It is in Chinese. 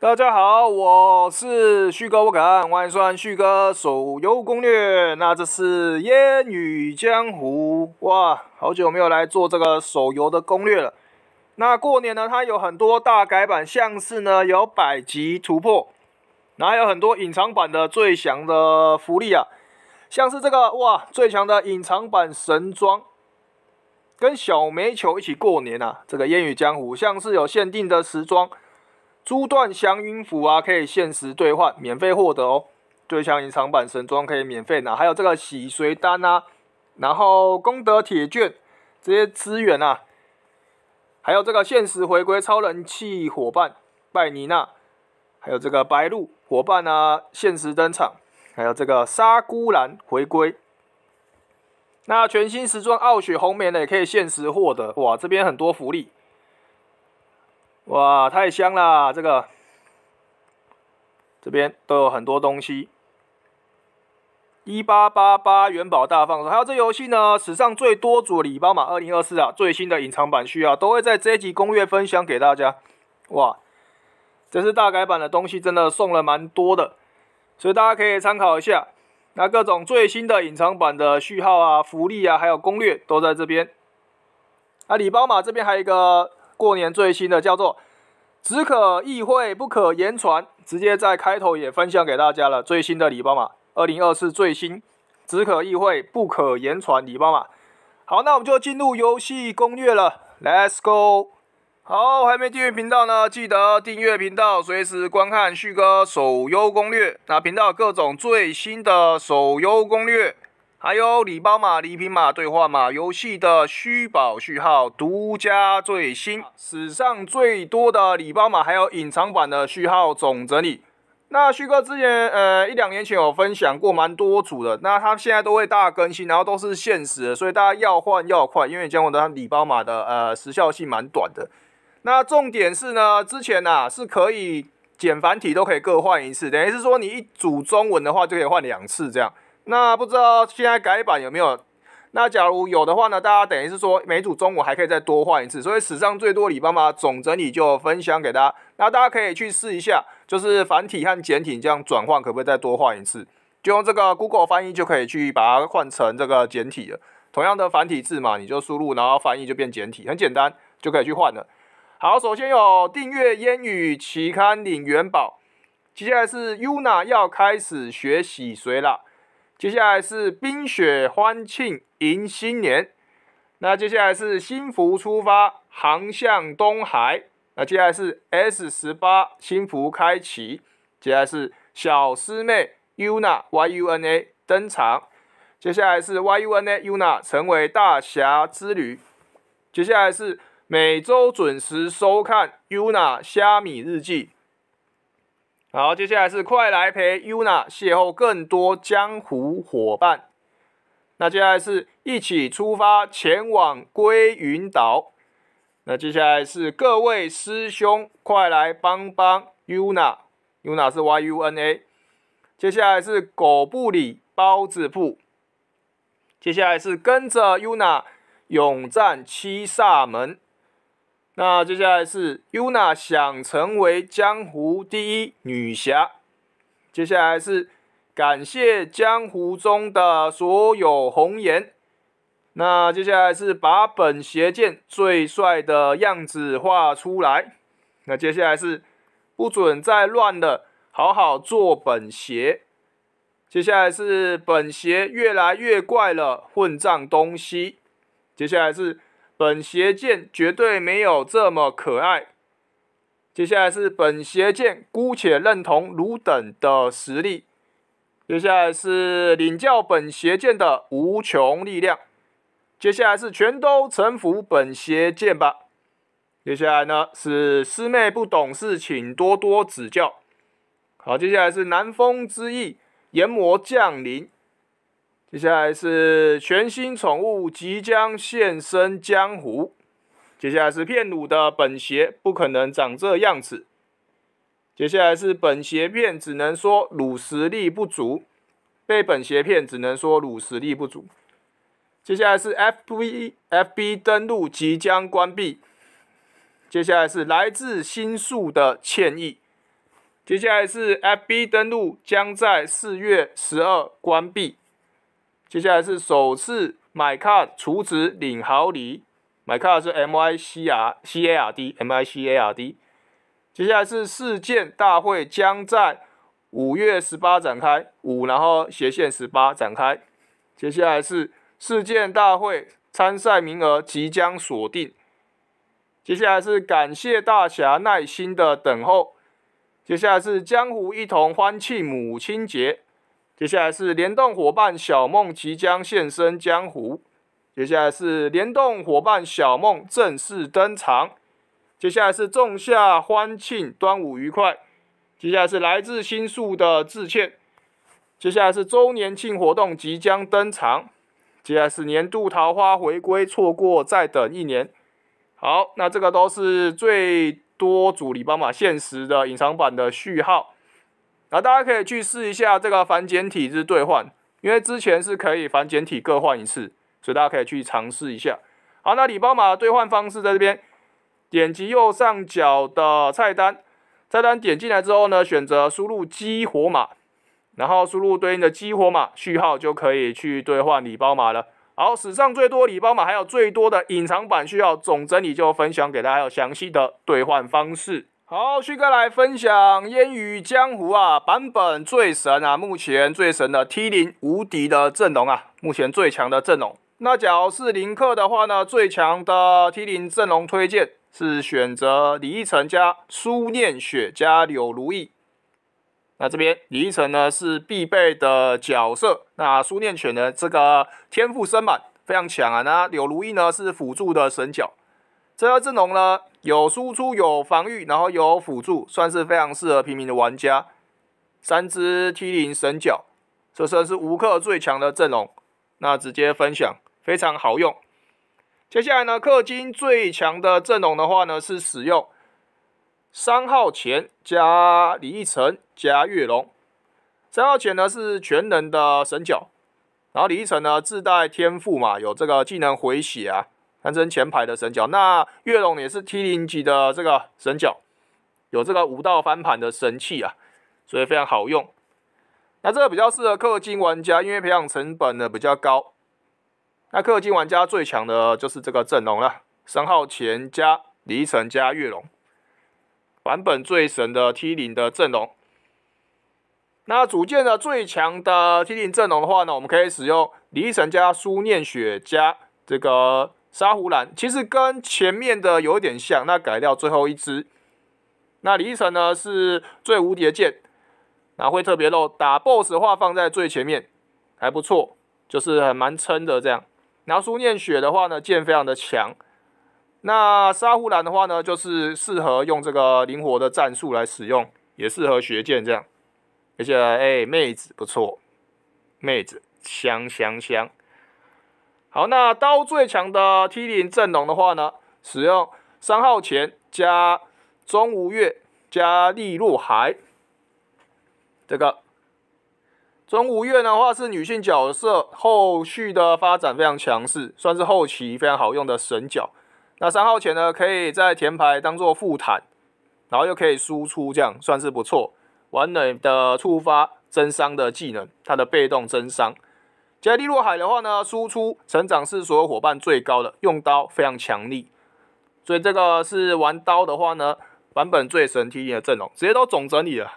大家好，我是旭哥，我敢欢迎收看旭哥手游攻略。那这是《烟雨江湖》哇，好久没有来做这个手游的攻略了。那过年呢，它有很多大改版，像是呢有百级突破，那有很多隐藏版的最强的福利啊，像是这个哇最强的隐藏版神装，跟小煤球一起过年啊。这个《烟雨江湖》像是有限定的时装。珠段祥云符啊，可以限时兑换，免费获得哦。对，象隐藏版神装可以免费拿，还有这个洗髓丹啊，然后功德铁卷这些资源啊，还有这个限时回归超人气伙伴拜尼娜，还有这个白鹿伙伴啊，限时登场，还有这个沙孤兰回归。那全新时装傲雪红棉也可以限时获得，哇，这边很多福利。哇，太香啦！这个这边都有很多东西，一八八八元宝大放，送，还有这游戏呢，史上最多组礼包码，二零二四啊，最新的隐藏版序啊，都会在这一集攻略分享给大家。哇，这次大改版的东西，真的送了蛮多的，所以大家可以参考一下。那各种最新的隐藏版的序号啊、福利啊，还有攻略都在这边。啊，礼包码这边还有一个过年最新的叫做。只可意会，不可言传。直接在开头也分享给大家了最新的礼包码，二零二四最新，只可意会，不可言传礼包码。好，那我们就进入游戏攻略了，Let's go。好，还没订阅频道呢，记得订阅频道，随时观看旭哥手游攻略，那频道各种最新的手游攻略。还有礼包码、礼品码兑换码、游戏的虚宝序号、独家最新、史上最多的礼包码，还有隐藏版的序号总整理。那旭哥之前呃一两年前有分享过蛮多组的，那他现在都会大更新，然后都是限时，所以大家要换要快，因为讲我的，他礼包码的呃时效性蛮短的。那重点是呢，之前啊是可以简繁体都可以各换一次，等于是说你一组中文的话就可以换两次这样。那不知道现在改版有没有？那假如有的话呢？大家等于是说每组中午还可以再多换一次，所以史上最多礼包嘛。总整理就分享给大家，那大家可以去试一下，就是繁体和简体这样转换，可不可以再多换一次？就用这个 Google 翻译就可以去把它换成这个简体了。同样的繁体字嘛，你就输入，然后翻译就变简体，很简单，就可以去换了。好，首先有订阅《烟雨期刊》领元宝，接下来是 Una 要开始学洗髓了？接下来是冰雪欢庆迎新年，那接下来是新福出发航向东海，那接下来是 S 十八新福开启，接下来是小师妹 Yuna Yuna 登场，接下来是 Yuna Yuna 成为大侠之旅，接下来是每周准时收看 Yuna 虾米日记。好，接下来是快来陪 Yuna 邂逅更多江湖伙伴。那接下来是一起出发前往归云岛。那接下来是各位师兄，快来帮帮 Yuna。Yuna 是 YU N A。接下来是狗不理包子铺。接下来是跟着 Yuna 勇战七煞门。那接下来是 Yuna 想成为江湖第一女侠。接下来是感谢江湖中的所有红颜。那接下来是把本邪剑最帅的样子画出来。那接下来是不准再乱了，好好做本邪。接下来是本邪越来越怪了，混账东西。接下来是。本邪剑绝对没有这么可爱。接下来是本邪剑，姑且认同汝等的实力。接下来是领教本邪剑的无穷力量。接下来是全都臣服本邪剑吧。接下来呢是师妹不懂事，请多多指教。好，接下来是南风之意，炎魔降临。接下来是全新宠物即将现身江湖。接下来是骗鲁的本邪不可能长这样子。接下来是本邪骗，只能说鲁实力不足。被本邪骗，只能说鲁实力不足。接下来是 f B FB 登录即将关闭。接下来是来自新宿的歉意。接下来是 FB 登录将在四月十二关闭。接下来是首次买卡储值领豪礼，买卡是 M I C R C A R D M I C A R D。接下来是事件大会将在五月十八展开，五然后斜线十八展开。接下来是事件大会参赛名额即将锁定。接下来是感谢大侠耐心的等候。接下来是江湖一同欢庆母亲节。接下来是联动伙伴小梦即将现身江湖。接下来是联动伙伴小梦正式登场。接下来是仲夏欢庆端午愉快。接下来是来自新宿的致歉。接下来是周年庆活动即将登场。接下来是年度桃花回归，错过再等一年。好，那这个都是最多组李斑马限时的隐藏版的序号。然后大家可以去试一下这个繁简体日兑换，因为之前是可以繁简体各换一次，所以大家可以去尝试一下。好，那礼包码兑换方式在这边，点击右上角的菜单，菜单点进来之后呢，选择输入激活码，然后输入对应的激活码序号就可以去兑换礼包码了。好，史上最多礼包码，还有最多的隐藏版需要总整理，就分享给大家有详细的兑换方式。好，旭哥来分享《烟雨江湖》啊，版本最神啊，目前最神的 T 零无敌的阵容啊，目前最强的阵容。那角是林克的话呢，最强的 T 零阵容推荐是选择李义晨加苏念雪加柳如意。那这边李义晨呢是必备的角色，那苏念雪呢这个天赋升满非常强啊，那柳如意呢是辅助的神角。这套阵容呢，有输出，有防御，然后有辅助，算是非常适合平民的玩家。三只 T 零神角，这算是无氪最强的阵容。那直接分享，非常好用。接下来呢，氪金最强的阵容的话呢，是使用三号钱加李易晨加月龙。三号钱呢是全能的神角，然后李易晨呢自带天赋嘛，有这个技能回血啊。堪称前排的神角，那月龙也是 T 零级的这个神角，有这个五道翻盘的神器啊，所以非常好用。那这个比较适合氪金玩家，因为培养成本呢比较高。那氪金玩家最强的就是这个阵容了：，三号前加离城加月龙，版本最神的 T 零的阵容。那组建的最强的 T 零阵容的话呢，我们可以使用离城加苏念雪加这个。沙湖蓝其实跟前面的有点像，那改掉最后一只。那李依晨呢是最无敌的剑，那会特别漏打 BOSS 的话放在最前面，还不错，就是很蛮撑的这样。然后苏念雪的话呢剑非常的强，那沙湖蓝的话呢就是适合用这个灵活的战术来使用，也适合学剑这样。而且来哎妹子不错，妹子香香香。好，那刀最强的 T 零阵容的话呢，使用三号前加钟无月加利露海。这个钟无月的话是女性角色，后续的发展非常强势，算是后期非常好用的神角。那三号前呢，可以在前排当做副坦，然后又可以输出，这样算是不错，完美的触发增伤的技能，它的被动增伤。杰利洛海的话呢，输出成长是所有伙伴最高的，用刀非常强力，所以这个是玩刀的话呢，版本最神 T 的阵容，直接都总整理了。